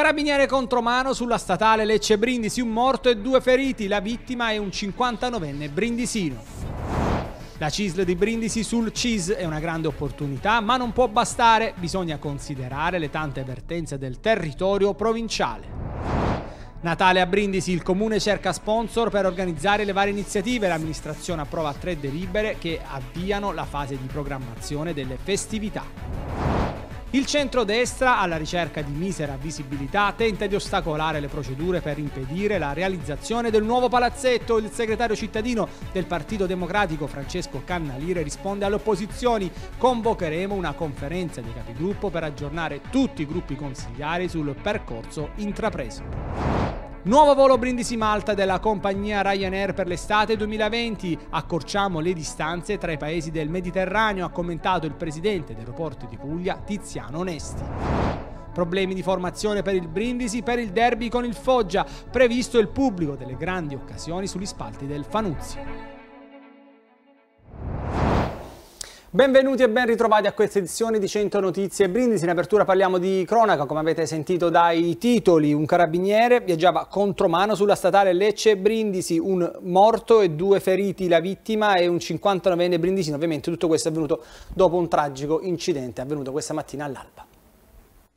Carabiniere contromano sulla statale Lecce Brindisi, un morto e due feriti, la vittima è un 59enne brindisino. La CISL di Brindisi sul CIS è una grande opportunità, ma non può bastare, bisogna considerare le tante vertenze del territorio provinciale. Natale a Brindisi, il comune cerca sponsor per organizzare le varie iniziative, l'amministrazione approva tre delibere che avviano la fase di programmazione delle festività. Il centrodestra, alla ricerca di misera visibilità, tenta di ostacolare le procedure per impedire la realizzazione del nuovo palazzetto. Il segretario cittadino del Partito Democratico Francesco Cannalire risponde alle opposizioni. Convocheremo una conferenza di capigruppo per aggiornare tutti i gruppi consigliari sul percorso intrapreso. Nuovo volo Brindisi-Malta della compagnia Ryanair per l'estate 2020. Accorciamo le distanze tra i paesi del Mediterraneo, ha commentato il presidente dell'aeroporto di Puglia, Tiziano Onesti. Problemi di formazione per il Brindisi per il derby con il Foggia, previsto il pubblico delle grandi occasioni sugli spalti del Fanuzzi. Benvenuti e ben ritrovati a questa edizione di 100 Notizie Brindisi. In apertura parliamo di cronaca, come avete sentito dai titoli. Un carabiniere viaggiava contromano sulla statale Lecce Brindisi, un morto e due feriti, la vittima e un 59enne brindisino. Ovviamente tutto questo è avvenuto dopo un tragico incidente avvenuto questa mattina all'alba.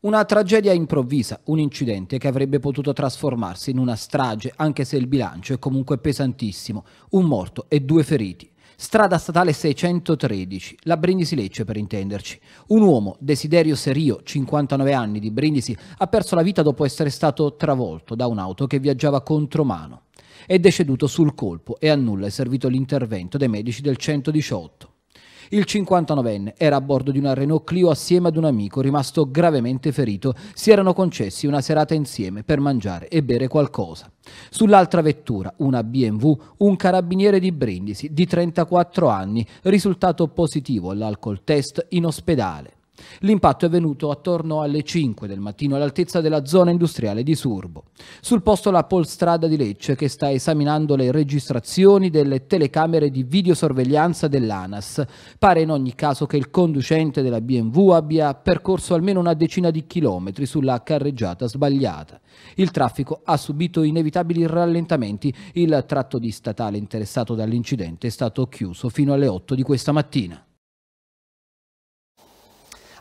Una tragedia improvvisa, un incidente che avrebbe potuto trasformarsi in una strage, anche se il bilancio è comunque pesantissimo. Un morto e due feriti. Strada statale 613, la Brindisi-Lecce per intenderci. Un uomo, Desiderio Serio, 59 anni di Brindisi, ha perso la vita dopo essere stato travolto da un'auto che viaggiava contromano. È deceduto sul colpo e a nulla è servito l'intervento dei medici del 118. Il 59enne era a bordo di una Renault Clio assieme ad un amico rimasto gravemente ferito. Si erano concessi una serata insieme per mangiare e bere qualcosa. Sull'altra vettura, una BMW, un carabiniere di Brindisi di 34 anni, risultato positivo all'alcol test in ospedale. L'impatto è venuto attorno alle 5 del mattino all'altezza della zona industriale di Surbo. Sul posto la Polstrada di Lecce che sta esaminando le registrazioni delle telecamere di videosorveglianza dell'ANAS. Pare in ogni caso che il conducente della BMW abbia percorso almeno una decina di chilometri sulla carreggiata sbagliata. Il traffico ha subito inevitabili rallentamenti. Il tratto di statale interessato dall'incidente è stato chiuso fino alle 8 di questa mattina.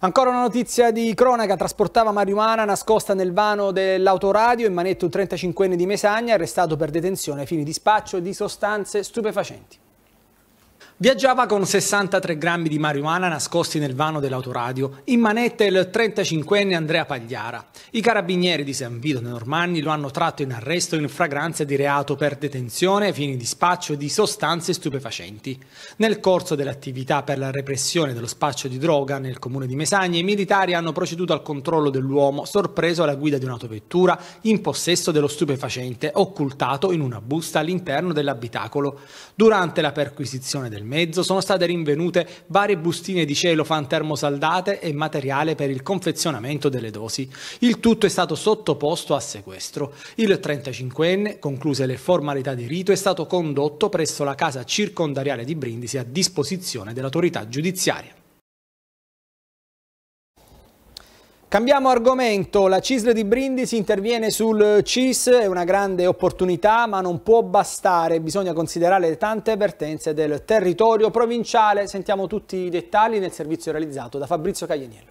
Ancora una notizia di cronaca, trasportava marijuana nascosta nel vano dell'autoradio in manetto un 35enne di Mesagna arrestato per detenzione ai fini di spaccio di sostanze stupefacenti. Viaggiava con 63 grammi di marijuana nascosti nel vano dell'autoradio, in manetta il 35enne Andrea Pagliara. I carabinieri di San Vito dei Normanni lo hanno tratto in arresto in fragranza di reato per detenzione, ai fini di spaccio di sostanze stupefacenti. Nel corso dell'attività per la repressione dello spaccio di droga nel comune di Mesagna, i militari hanno proceduto al controllo dell'uomo sorpreso alla guida di un'autovettura in possesso dello stupefacente, occultato in una busta all'interno dell'abitacolo. Durante la perquisizione del mezzo sono state rinvenute varie bustine di celofan termosaldate e materiale per il confezionamento delle dosi. Il tutto è stato sottoposto a sequestro. Il 35enne, concluse le formalità di rito, è stato condotto presso la casa circondariale di Brindisi a disposizione dell'autorità giudiziaria. Cambiamo argomento, la CISL di Brindisi interviene sul CIS, è una grande opportunità ma non può bastare, bisogna considerare le tante vertenze del territorio provinciale, sentiamo tutti i dettagli nel servizio realizzato da Fabrizio Caglianiello.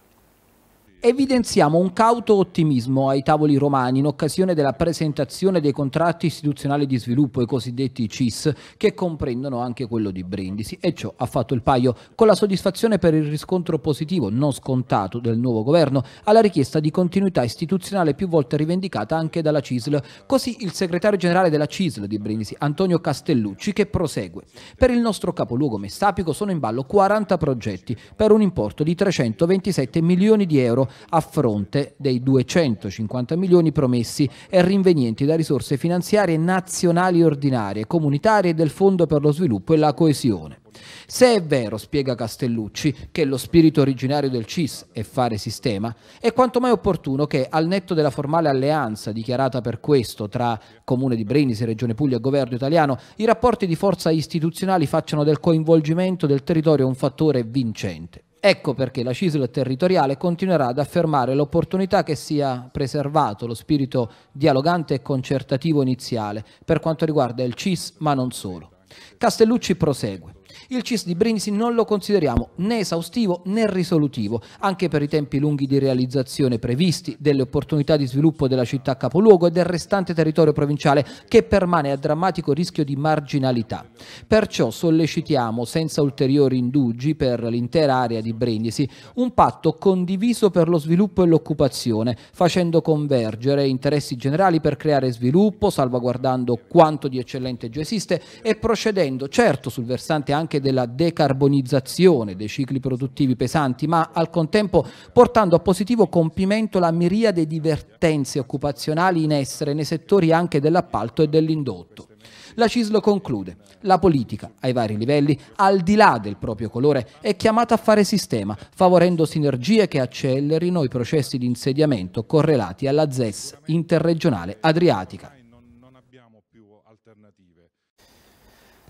Evidenziamo un cauto ottimismo ai tavoli romani in occasione della presentazione dei contratti istituzionali di sviluppo, i cosiddetti CIS, che comprendono anche quello di Brindisi e ciò ha fatto il paio con la soddisfazione per il riscontro positivo, non scontato, del nuovo governo alla richiesta di continuità istituzionale più volte rivendicata anche dalla CISL. Così il segretario generale della CISL di Brindisi, Antonio Castellucci, che prosegue. Per il nostro capoluogo messapico sono in ballo 40 progetti per un importo di 327 milioni di euro a fronte dei 250 milioni promessi e rinvenienti da risorse finanziarie nazionali ordinarie, comunitarie e del Fondo per lo sviluppo e la coesione. Se è vero, spiega Castellucci, che lo spirito originario del CIS è fare sistema, è quanto mai opportuno che, al netto della formale alleanza dichiarata per questo tra Comune di Brindisi, Regione Puglia e Governo italiano, i rapporti di forza istituzionali facciano del coinvolgimento del territorio un fattore vincente. Ecco perché la CISL territoriale continuerà ad affermare l'opportunità che sia preservato lo spirito dialogante e concertativo iniziale per quanto riguarda il CIS, ma non solo. Castellucci prosegue. Il CIS di Brindisi non lo consideriamo né esaustivo né risolutivo, anche per i tempi lunghi di realizzazione previsti, delle opportunità di sviluppo della città capoluogo e del restante territorio provinciale che permane a drammatico rischio di marginalità. Perciò sollecitiamo, senza ulteriori indugi per l'intera area di Brindisi, un patto condiviso per lo sviluppo e l'occupazione, facendo convergere interessi generali per creare sviluppo, salvaguardando quanto di eccellente già esiste e procedendo certo sul versante anche anche della decarbonizzazione dei cicli produttivi pesanti, ma al contempo portando a positivo compimento la miriade di vertenze occupazionali in essere nei settori anche dell'appalto e dell'indotto. La Cislo conclude, la politica, ai vari livelli, al di là del proprio colore, è chiamata a fare sistema, favorendo sinergie che accelerino i processi di insediamento correlati alla ZES interregionale adriatica.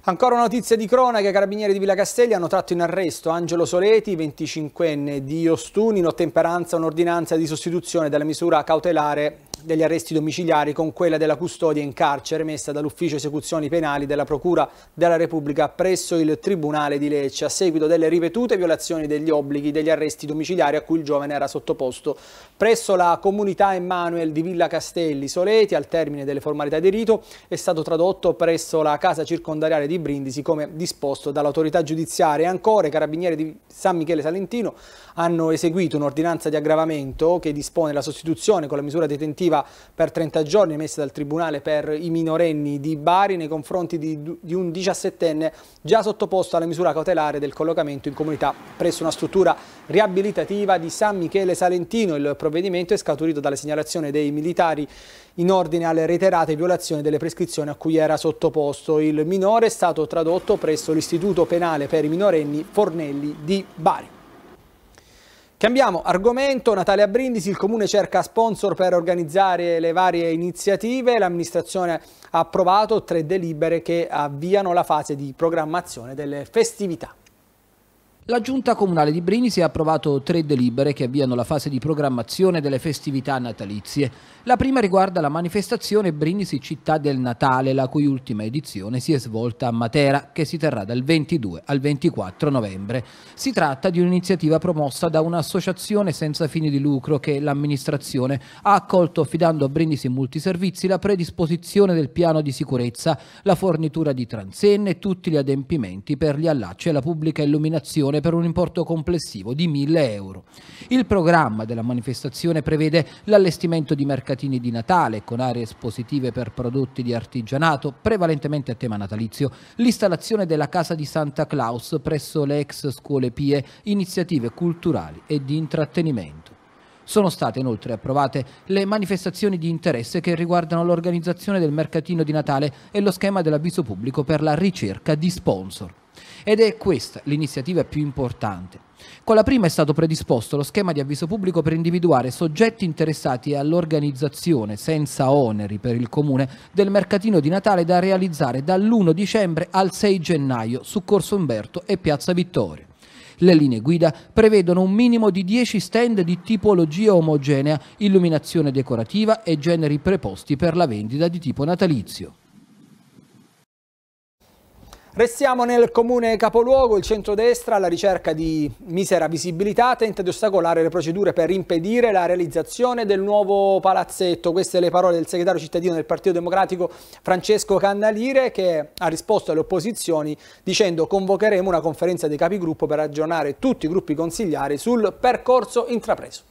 Ancora una notizia di cronaca, i carabinieri di Villa Castelli hanno tratto in arresto Angelo Soleti, 25enne di Ostuni, in ottemperanza a un'ordinanza di sostituzione della misura cautelare degli arresti domiciliari con quella della custodia in carcere emessa dall'ufficio esecuzioni penali della Procura della Repubblica presso il Tribunale di Lecce a seguito delle ripetute violazioni degli obblighi degli arresti domiciliari a cui il giovane era sottoposto presso la comunità Emanuel di Villa Castelli Soleti al termine delle formalità di rito è stato tradotto presso la casa circondariale di Brindisi come disposto dall'autorità giudiziaria. Ancora i carabinieri di San Michele Salentino hanno eseguito un'ordinanza di aggravamento che dispone la sostituzione con la misura detentiva per 30 giorni emessa dal Tribunale per i minorenni di Bari nei confronti di, di un 17enne già sottoposto alla misura cautelare del collocamento in comunità presso una struttura riabilitativa di San Michele Salentino. Il provvedimento è scaturito dalla segnalazione dei militari in ordine alle reiterate violazioni delle prescrizioni a cui era sottoposto. Il minore è stato tradotto presso l'Istituto Penale per i minorenni Fornelli di Bari. Cambiamo argomento, Natalia Brindisi, il comune cerca sponsor per organizzare le varie iniziative, l'amministrazione ha approvato tre delibere che avviano la fase di programmazione delle festività. La Giunta Comunale di Brindisi ha approvato tre delibere che avviano la fase di programmazione delle festività natalizie. La prima riguarda la manifestazione Brindisi Città del Natale, la cui ultima edizione si è svolta a Matera, che si terrà dal 22 al 24 novembre. Si tratta di un'iniziativa promossa da un'associazione senza fini di lucro che l'amministrazione ha accolto affidando a Brindisi Multiservizi la predisposizione del piano di sicurezza, la fornitura di transenne e tutti gli adempimenti per gli allacci e la pubblica illuminazione donazione per un importo complessivo di 1000 euro. Il programma della manifestazione prevede l'allestimento di mercatini di Natale con aree espositive per prodotti di artigianato, prevalentemente a tema natalizio, l'installazione della Casa di Santa Claus presso le ex scuole pie, iniziative culturali e di intrattenimento. Sono state inoltre approvate le manifestazioni di interesse che riguardano l'organizzazione del mercatino di Natale e lo schema dell'avviso pubblico per la ricerca di sponsor. Ed è questa l'iniziativa più importante. Con la prima è stato predisposto lo schema di avviso pubblico per individuare soggetti interessati all'organizzazione senza oneri per il comune del mercatino di Natale da realizzare dall'1 dicembre al 6 gennaio su Corso Umberto e Piazza Vittoria. Le linee guida prevedono un minimo di 10 stand di tipologia omogenea, illuminazione decorativa e generi preposti per la vendita di tipo natalizio. Restiamo nel comune capoluogo, il centrodestra alla ricerca di misera visibilità tenta di ostacolare le procedure per impedire la realizzazione del nuovo palazzetto. Queste le parole del segretario cittadino del Partito Democratico Francesco Cannalire che ha risposto alle opposizioni dicendo convocheremo una conferenza dei capigruppo per aggiornare tutti i gruppi consigliari sul percorso intrapreso.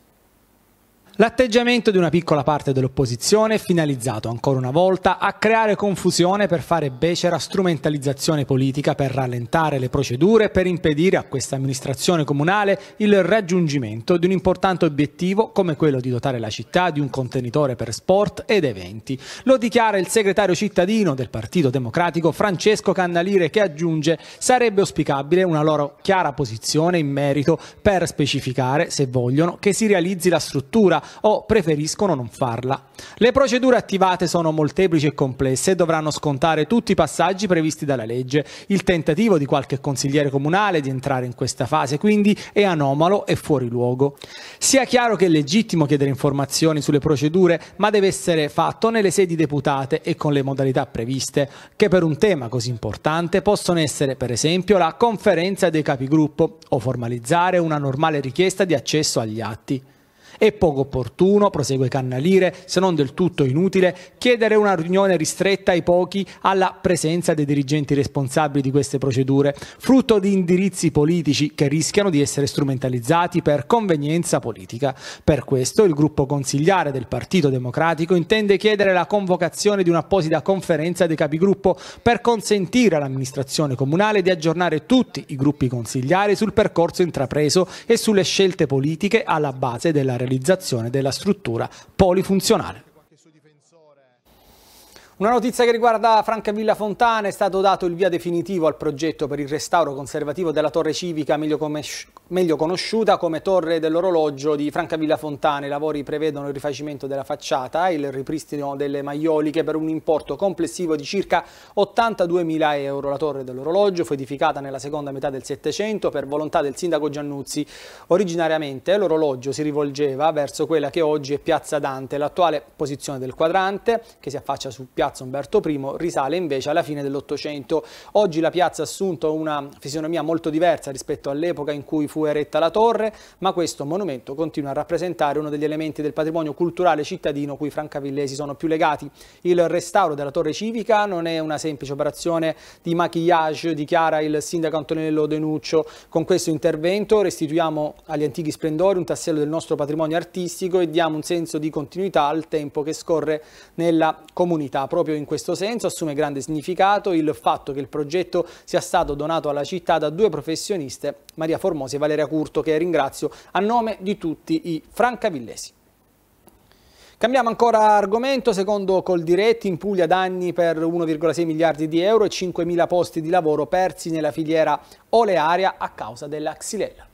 L'atteggiamento di una piccola parte dell'opposizione è finalizzato ancora una volta a creare confusione per fare becera strumentalizzazione politica per rallentare le procedure e per impedire a questa amministrazione comunale il raggiungimento di un importante obiettivo come quello di dotare la città di un contenitore per sport ed eventi. Lo dichiara il segretario cittadino del Partito Democratico Francesco Cannalire che aggiunge sarebbe auspicabile una loro chiara posizione in merito per specificare, se vogliono, che si realizzi la struttura o preferiscono non farla. Le procedure attivate sono molteplici e complesse e dovranno scontare tutti i passaggi previsti dalla legge. Il tentativo di qualche consigliere comunale di entrare in questa fase quindi è anomalo e fuori luogo. Sia chiaro che è legittimo chiedere informazioni sulle procedure, ma deve essere fatto nelle sedi deputate e con le modalità previste, che per un tema così importante possono essere per esempio la conferenza dei capigruppo o formalizzare una normale richiesta di accesso agli atti. È poco opportuno, prosegue Cannalire, se non del tutto inutile, chiedere una riunione ristretta ai pochi alla presenza dei dirigenti responsabili di queste procedure, frutto di indirizzi politici che rischiano di essere strumentalizzati per convenienza politica. Per questo il gruppo consigliare del Partito Democratico intende chiedere la convocazione di un'apposita conferenza dei capigruppo per consentire all'amministrazione comunale di aggiornare tutti i gruppi consigliari sul percorso intrapreso e sulle scelte politiche alla base della relazione realizzazione della struttura polifunzionale. Una notizia che riguarda Franca Villa Fontana è stato dato il via definitivo al progetto per il restauro conservativo della torre civica, meglio, meglio conosciuta come torre dell'orologio di Franca Villa Fontana. I lavori prevedono il rifacimento della facciata e il ripristino delle maioliche per un importo complessivo di circa 82.000 euro. La torre dell'orologio fu edificata nella seconda metà del Settecento per volontà del sindaco Giannuzzi. Originariamente l'orologio si rivolgeva verso quella che oggi è Piazza Dante, l'attuale posizione del quadrante che si affaccia su Piazza piazza Umberto I risale invece alla fine dell'Ottocento. Oggi la piazza ha assunto una fisionomia molto diversa rispetto all'epoca in cui fu eretta la torre, ma questo monumento continua a rappresentare uno degli elementi del patrimonio culturale cittadino cui i francavillesi sono più legati. Il restauro della torre civica non è una semplice operazione di maquillage, dichiara il sindaco Antonello De Nuccio. Con questo intervento restituiamo agli antichi splendori un tassello del nostro patrimonio artistico e diamo un senso di continuità al tempo che scorre nella comunità proprio in questo senso assume grande significato il fatto che il progetto sia stato donato alla città da due professioniste, Maria Formosi e Valeria Curto, che ringrazio a nome di tutti i francavillesi. Cambiamo ancora argomento, secondo Coldiretti in Puglia danni per 1,6 miliardi di euro e 5.000 posti di lavoro persi nella filiera olearia a causa della xylella.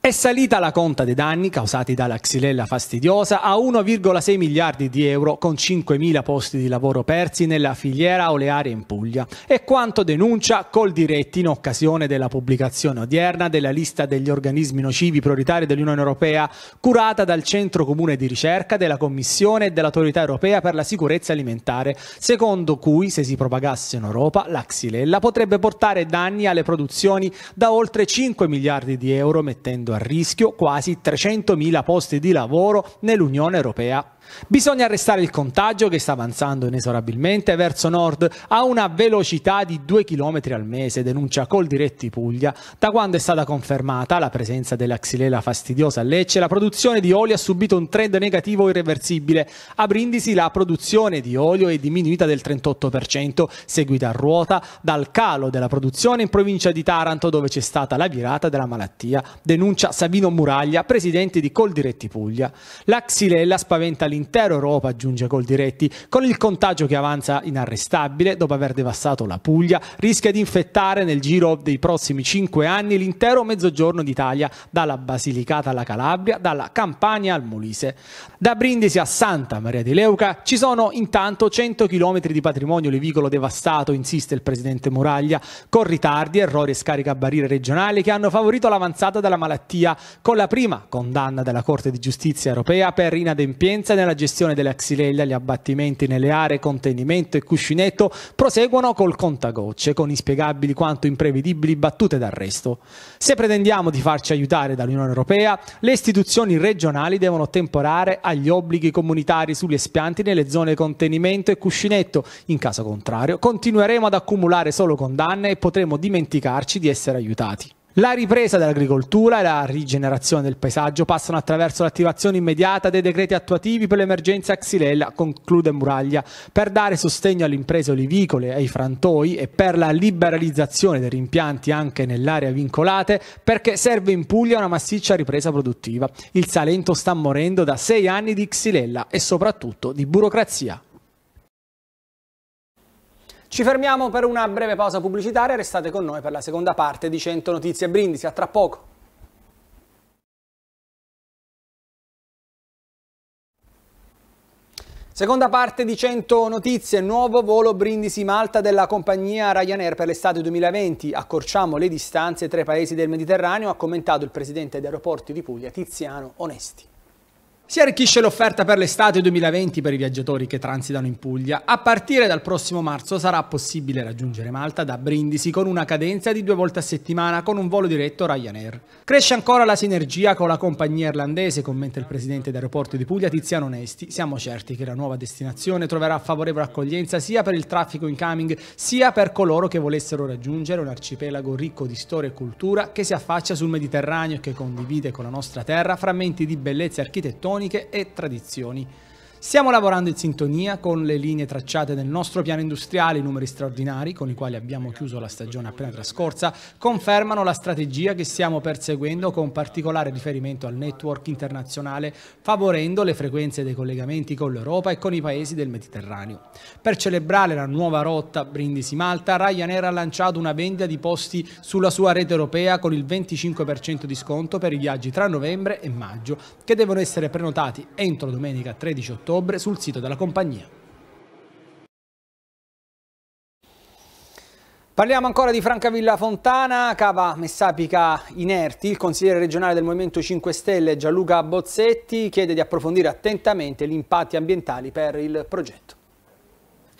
È salita la conta dei danni causati dalla xylella fastidiosa a 1,6 miliardi di euro con 5.000 posti di lavoro persi nella filiera olearia in Puglia. È quanto denuncia Coldiretti in occasione della pubblicazione odierna della lista degli organismi nocivi prioritari dell'Unione Europea curata dal Centro Comune di Ricerca della Commissione e dell'Autorità Europea per la Sicurezza Alimentare, secondo cui se si propagasse in Europa la xylella potrebbe portare danni alle produzioni da oltre 5 miliardi di euro mettendo a a rischio quasi 300.000 posti di lavoro nell'Unione Europea Bisogna arrestare il contagio che sta avanzando inesorabilmente verso nord a una velocità di 2 km al mese, denuncia Coldiretti Puglia, da quando è stata confermata la presenza della xylella fastidiosa a Lecce, la produzione di olio ha subito un trend negativo irreversibile. A Brindisi la produzione di olio è diminuita del 38%, seguita a ruota dal calo della produzione in provincia di Taranto dove c'è stata la virata della malattia, denuncia Savino Muraglia, presidente di Coldiretti Puglia. La xylella spaventa l'interno l'intera Europa, aggiunge Coldiretti, con il contagio che avanza inarrestabile dopo aver devastato la Puglia, rischia di infettare nel giro dei prossimi cinque anni l'intero mezzogiorno d'Italia, dalla Basilicata alla Calabria, dalla Campania al Molise. Da Brindisi a Santa Maria di Leuca ci sono intanto 100 km di patrimonio levicolo devastato, insiste il presidente Muraglia, con ritardi, errori e scarica barriere regionali che hanno favorito l'avanzata della malattia, con la prima condanna della Corte di Giustizia europea per inadempienza nella la gestione delle axilella, gli abbattimenti nelle aree, contenimento e cuscinetto proseguono col contagocce, con inspiegabili quanto imprevedibili battute d'arresto. Se pretendiamo di farci aiutare dall'Unione Europea, le istituzioni regionali devono temporare agli obblighi comunitari sugli espianti nelle zone contenimento e cuscinetto. In caso contrario, continueremo ad accumulare solo condanne e potremo dimenticarci di essere aiutati. La ripresa dell'agricoltura e la rigenerazione del paesaggio passano attraverso l'attivazione immediata dei decreti attuativi per l'emergenza Xylella, conclude Muraglia, per dare sostegno alle imprese olivicole e ai frantoi e per la liberalizzazione dei rimpianti anche nell'area vincolate, perché serve in Puglia una massiccia ripresa produttiva. Il Salento sta morendo da sei anni di Xylella e soprattutto di burocrazia. Ci fermiamo per una breve pausa pubblicitaria, restate con noi per la seconda parte di 100 notizie Brindisi, a tra poco. Seconda parte di 100 notizie, nuovo volo Brindisi-Malta della compagnia Ryanair per l'estate 2020. Accorciamo le distanze tra i paesi del Mediterraneo, ha commentato il presidente di aeroporti di Puglia Tiziano Onesti. Si arricchisce l'offerta per l'estate 2020 per i viaggiatori che transitano in Puglia. A partire dal prossimo marzo sarà possibile raggiungere Malta da Brindisi con una cadenza di due volte a settimana con un volo diretto Ryanair. Cresce ancora la sinergia con la compagnia irlandese, commenta il presidente dell'aeroporto di Puglia Tiziano Onesti. Siamo certi che la nuova destinazione troverà favorevole accoglienza sia per il traffico incoming sia per coloro che volessero raggiungere un arcipelago ricco di storia e cultura che si affaccia sul Mediterraneo e che condivide con la nostra terra frammenti di bellezze architettonica armoniche e tradizioni. Stiamo lavorando in sintonia con le linee tracciate nel nostro piano industriale, i numeri straordinari con i quali abbiamo chiuso la stagione appena trascorsa, confermano la strategia che stiamo perseguendo con particolare riferimento al network internazionale, favorendo le frequenze dei collegamenti con l'Europa e con i paesi del Mediterraneo. Per celebrare la nuova rotta Brindisi-Malta, Ryanair ha lanciato una vendita di posti sulla sua rete europea con il 25% di sconto per i viaggi tra novembre e maggio, che devono essere prenotati entro domenica 13 ottobre ottobre sul sito della compagnia. Parliamo ancora di Francavilla Fontana, cava Messapica Inerti, il consigliere regionale del Movimento 5 Stelle Gianluca Bozzetti chiede di approfondire attentamente gli impatti ambientali per il progetto.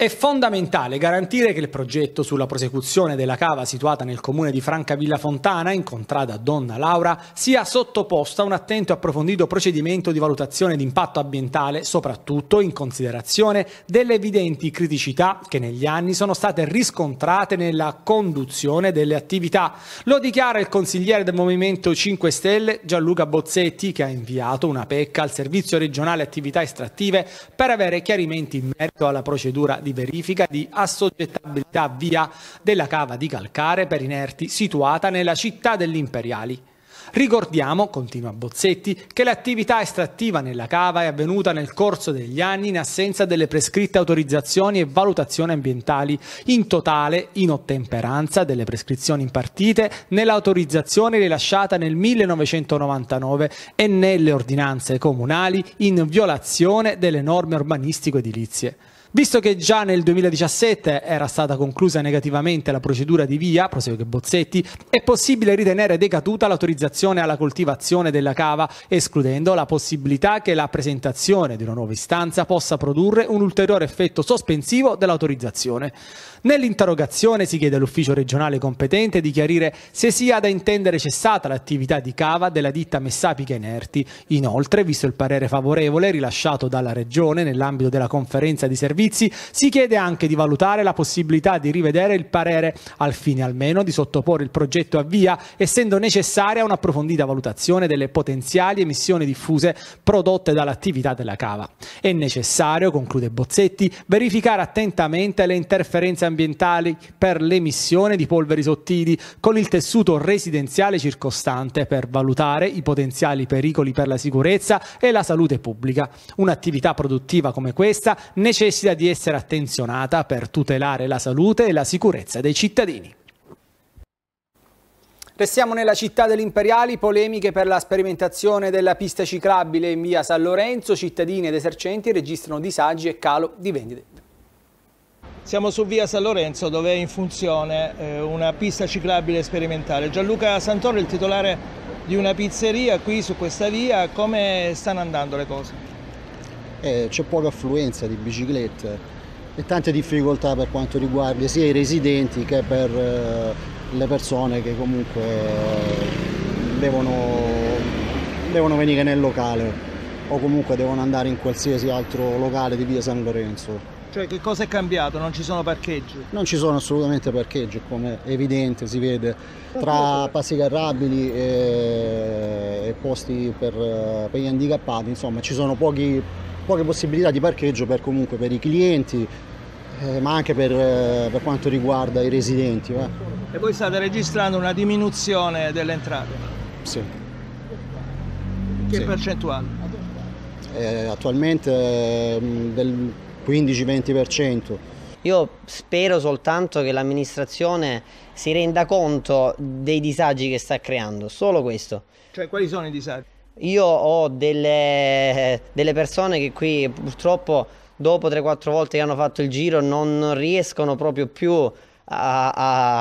È fondamentale garantire che il progetto sulla prosecuzione della cava situata nel comune di Francavilla Fontana, incontrata Donna Laura, sia sottoposto a un attento e approfondito procedimento di valutazione di impatto ambientale, soprattutto in considerazione delle evidenti criticità che negli anni sono state riscontrate nella conduzione delle attività. Lo dichiara il consigliere del Movimento 5 Stelle Gianluca Bozzetti, che ha inviato una pecca al Servizio regionale attività estrattive per avere chiarimenti in merito alla procedura di di verifica di assoggettabilità via della cava di calcare per inerti situata nella città degli imperiali. Ricordiamo, continua Bozzetti, che l'attività estrattiva nella cava è avvenuta nel corso degli anni in assenza delle prescritte autorizzazioni e valutazioni ambientali, in totale in ottemperanza delle prescrizioni impartite nell'autorizzazione rilasciata nel 1999 e nelle ordinanze comunali in violazione delle norme urbanistico-edilizie. Visto che già nel 2017 era stata conclusa negativamente la procedura di via, prosegue Bozzetti, è possibile ritenere decaduta l'autorizzazione alla coltivazione della cava, escludendo la possibilità che la presentazione di una nuova istanza possa produrre un ulteriore effetto sospensivo dell'autorizzazione. Nell'interrogazione si chiede all'ufficio regionale competente di chiarire se sia da intendere cessata l'attività di cava della ditta Messapica Inerti. Inoltre, visto il parere favorevole rilasciato dalla Regione nell'ambito della conferenza di servizio, servizi, si chiede anche di valutare la possibilità di rivedere il parere al fine almeno di sottoporre il progetto a via, essendo necessaria un'approfondita valutazione delle potenziali emissioni diffuse prodotte dall'attività della cava. È necessario, conclude Bozzetti, verificare attentamente le interferenze ambientali per l'emissione di polveri sottili con il tessuto residenziale circostante per valutare i potenziali pericoli per la sicurezza e la salute pubblica. Un'attività produttiva come questa necessita necessita di essere attenzionata per tutelare la salute e la sicurezza dei cittadini. Restiamo nella città dell'Imperiali, polemiche per la sperimentazione della pista ciclabile in via San Lorenzo, cittadini ed esercenti registrano disagi e calo di vendite. Siamo su via San Lorenzo dove è in funzione eh, una pista ciclabile sperimentale. Gianluca Santoro è il titolare di una pizzeria qui su questa via, come stanno andando le cose? eh, c'è poca affluenza di biciclette e tante difficoltà per quanto riguarda sia i residenti che per eh, le persone che comunque eh, devono, devono venire nel locale o comunque devono andare in qualsiasi altro locale di via San Lorenzo. Cioè che cosa è cambiato? Non ci sono parcheggi? Non ci sono assolutamente parcheggi, come è evidente si vede, tra passi carrabili e, e posti per, eh, per, gli handicappati, insomma ci sono pochi, poche possibilità di parcheggio per, comunque, per i clienti, eh, ma anche per, eh, per, quanto riguarda i residenti. Eh. E voi state registrando una diminuzione delle entrate? Sì. Che sì. percentuale? Eh, attualmente eh, del 15-20%. Io spero soltanto che l'amministrazione si renda conto dei disagi che sta creando, solo questo. Cioè quali sono i disagi? Io ho delle, delle persone che qui purtroppo dopo 3-4 volte che hanno fatto il giro non riescono proprio più a,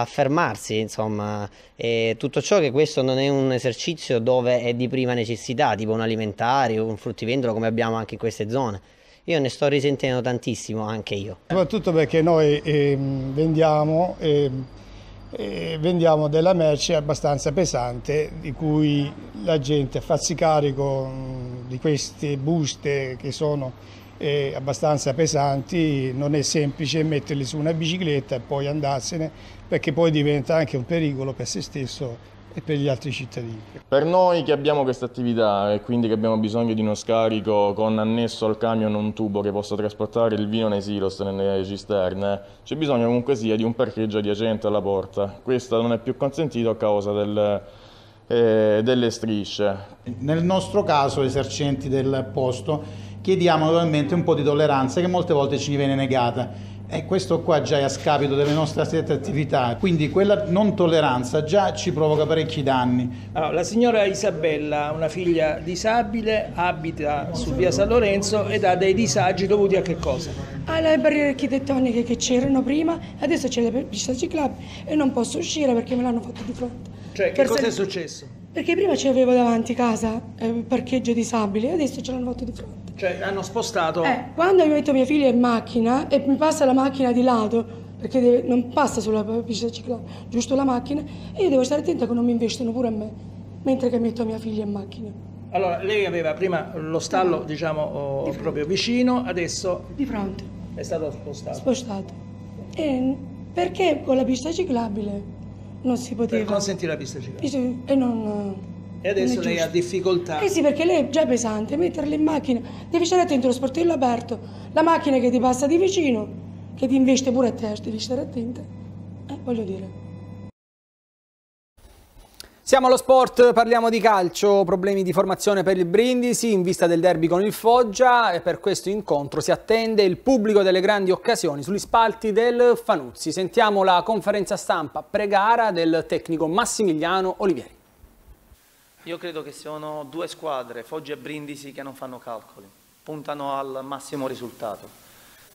a, fermarsi, insomma, e tutto ciò che questo non è un esercizio dove è di prima necessità, tipo un alimentare o un fruttivendolo come abbiamo anche in queste zone. Io ne sto risentendo tantissimo anche io. Soprattutto perché noi eh, vendiamo eh, e vendiamo della merce abbastanza pesante di cui la gente farsi carico di queste buste che sono eh, abbastanza pesanti non è semplice metterle su una bicicletta e poi andarsene perché poi diventa anche un pericolo per se stesso e per gli altri cittadini. Per noi che abbiamo questa attività e quindi che abbiamo bisogno di uno scarico con annesso al camion un tubo che possa trasportare il vino nei silos, nelle cisterne, c'è bisogno comunque sia di un parcheggio adiacente alla porta. Questo non è più consentito a causa del, eh, delle strisce. Nel nostro caso, esercenti del posto, chiediamo naturalmente un po' di tolleranza che molte volte ci viene negata e questo qua già è a scapito delle nostre stesse attività, quindi quella non tolleranza già ci provoca parecchi danni. Allora, la signora Isabella, una figlia disabile, abita su via San Lorenzo ed ha dei disagi dovuti a che cosa? Alle barriere architettoniche che c'erano prima, adesso c'è la pista ciclabile e non posso uscire perché me l'hanno fatto di fronte. Cioè, che cosa è successo? Perché prima ce l'avevo davanti casa, eh, parcheggio disabile, e adesso ce l'hanno fatto di fronte. Cioè hanno spostato... Eh, quando io metto mia figlia in macchina e mi passa la macchina di lato, perché deve, non passa sulla pista ciclabile, cioè, giusto la macchina, e io devo stare attenta che non mi investono pure a me, mentre che metto mia figlia in macchina. Allora, lei aveva prima lo stallo, diciamo, oh, di proprio vicino, adesso... Di fronte. È stato spostato. Spostato. E perché con la pista ciclabile non si poteva. Per consentire la pista ciclabile. E eh, non... E adesso lei ha difficoltà. Eh sì, perché lei è già pesante, metterla in macchina, devi stare attento allo sportello aperto, la macchina che ti passa di vicino, che ti investe pure a te, devi stare attenta. Eh, voglio dire. Siamo allo sport, parliamo di calcio, problemi di formazione per il Brindisi in vista del derby con il Foggia e per questo incontro si attende il pubblico delle grandi occasioni sugli spalti del Fanuzzi. Sentiamo la conferenza stampa pregara del tecnico Massimiliano Olivieri. Io credo che siano due squadre, Foggia e Brindisi, che non fanno calcoli, puntano al massimo risultato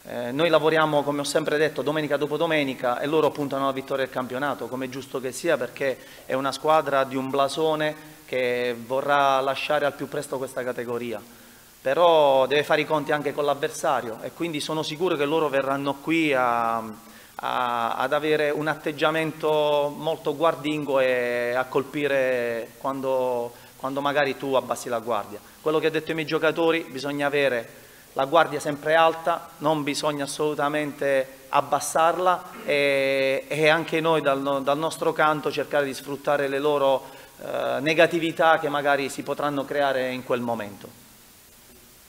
eh, noi lavoriamo, come ho sempre detto, domenica dopo domenica e loro puntano alla vittoria del campionato, come è giusto che sia, perché è una squadra di un blasone che vorrà lasciare al più presto questa categoria. Però deve fare i conti anche con l'avversario e quindi sono sicuro che loro verranno qui a, a, ad avere un atteggiamento molto guardingo e a colpire quando, quando magari tu abbassi la guardia. Quello che ho detto i miei giocatori, bisogna avere la guardia è sempre alta, non bisogna assolutamente abbassarla e, e anche noi dal, dal, nostro canto cercare di sfruttare le loro eh, negatività che magari si potranno creare in quel momento.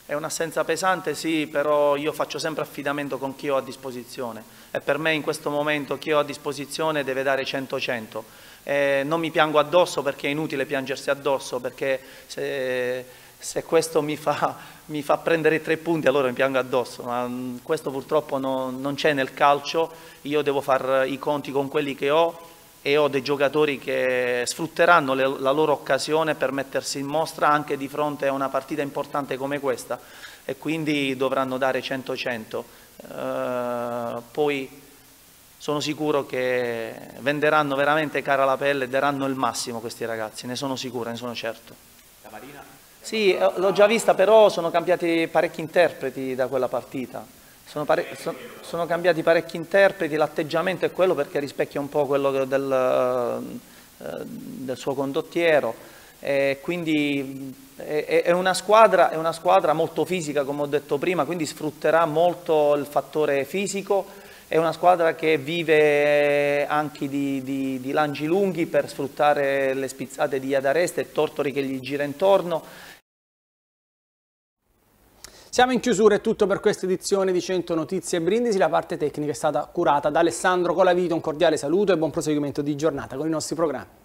È un'assenza pesante, sì, però io faccio sempre affidamento con chi ho a disposizione e per me in questo momento chi ho a disposizione deve dare 100-100. Eh, non mi piango addosso perché è inutile piangersi addosso, perché se se questo mi fa, mi fa, prendere tre punti allora mi piango addosso, ma mm, questo purtroppo no, non c'è nel calcio, io devo fare eh, i conti con quelli che ho e ho dei giocatori che sfrutteranno le, la loro occasione per mettersi in mostra anche di fronte a una partita importante come questa e quindi dovranno dare 100-100. Eh, poi sono sicuro che venderanno veramente cara la pelle e daranno il massimo questi ragazzi, ne sono sicuro, ne sono certo. La Marina sì, eh, l'ho già vista, però sono cambiati parecchi interpreti da quella partita. Sono, pare... sono cambiati parecchi interpreti, l'atteggiamento è quello perché rispecchia un po' quello del, eh, del suo condottiero. E quindi è una, squadra, è una squadra molto fisica, come ho detto prima, quindi sfrutterà molto il fattore fisico è una squadra che vive anche di, di, di, lanci lunghi per sfruttare le spizzate di Adareste e Tortori che gli gira intorno siamo in chiusura, è tutto per questa edizione di 100 Notizie Brindisi. La parte tecnica è stata curata da Alessandro Colavito. Un cordiale saluto e buon proseguimento di giornata con i nostri programmi.